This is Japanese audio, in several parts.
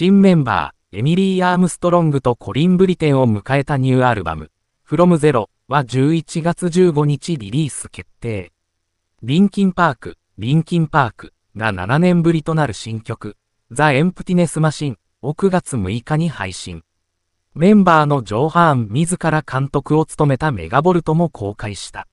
新メンバー、エミリー・アームストロングとコリン・ブリテンを迎えたニューアルバム、From Zero は11月15日リリース決定。リンキンパーク、リンキンパークが7年ぶりとなる新曲、ザ・エンプティネス・マシンを9月6日に配信。メンバーのジョー・ハーン自ら監督を務めたメガボルトも公開した。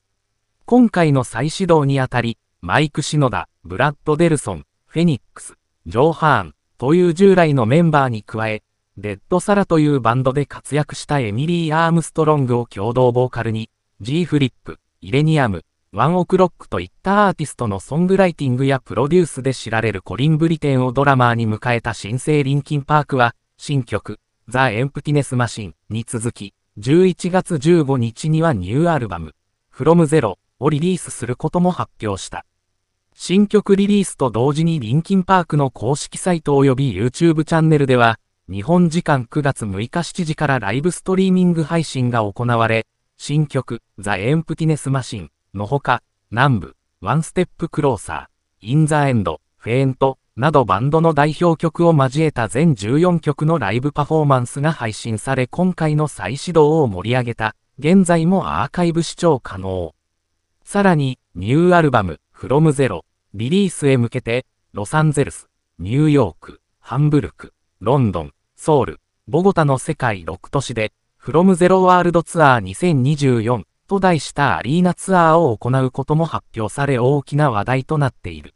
今回の再始動にあたり、マイク・シノダ、ブラッド・デルソン、フェニックス、ジョー・ハーン、という従来のメンバーに加え、レッドサラというバンドで活躍したエミリー・アームストロングを共同ボーカルに、G フリップ、イレニアム、ワンオクロックといったアーティストのソングライティングやプロデュースで知られるコリン・ブリテンをドラマーに迎えた新生リンキンパークは、新曲、ザ・エンプティネス・マシンに続き、11月15日にはニューアルバム、From Zero をリリースすることも発表した。新曲リリースと同時にリンキンパークの公式サイト及び YouTube チャンネルでは、日本時間9月6日7時からライブストリーミング配信が行われ、新曲、ザ・エンプティネス・マシンのほか、南部、ワンステップ・クローサー、イン・ザ・エンド、フェイント、などバンドの代表曲を交えた全14曲のライブパフォーマンスが配信され今回の再始動を盛り上げた、現在もアーカイブ視聴可能。さらに、ニューアルバム、フロムゼロ、リリースへ向けて、ロサンゼルス、ニューヨーク、ハンブルク、ロンドン、ソウル、ボゴタの世界6都市で、フロムゼロワールドツアー2024と題したアリーナツアーを行うことも発表され大きな話題となっている。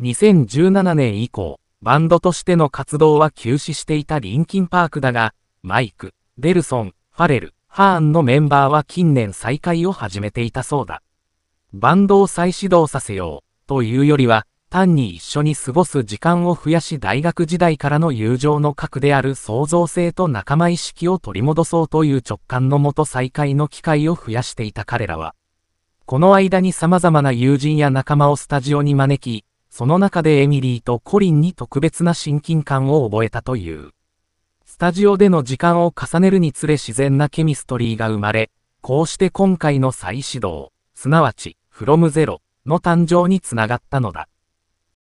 2017年以降、バンドとしての活動は休止していたリンキンパークだが、マイク、デルソン、ファレル、ハーンのメンバーは近年再開を始めていたそうだ。バンドを再始動させようというよりは、単に一緒に過ごす時間を増やし大学時代からの友情の核である創造性と仲間意識を取り戻そうという直感のもと再会の機会を増やしていた彼らは、この間に様々な友人や仲間をスタジオに招き、その中でエミリーとコリンに特別な親近感を覚えたという。スタジオでの時間を重ねるにつれ自然なケミストリーが生まれ、こうして今回の再始動、すなわち、from zero の誕生につながったのだ。